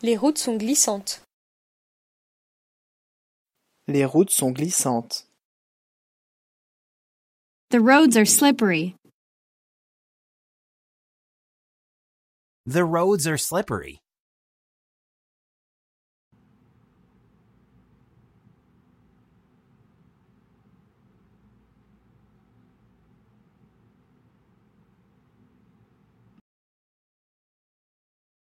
Les routes sont glissantes. Les routes sont glissantes. The roads are slippery. The roads are slippery.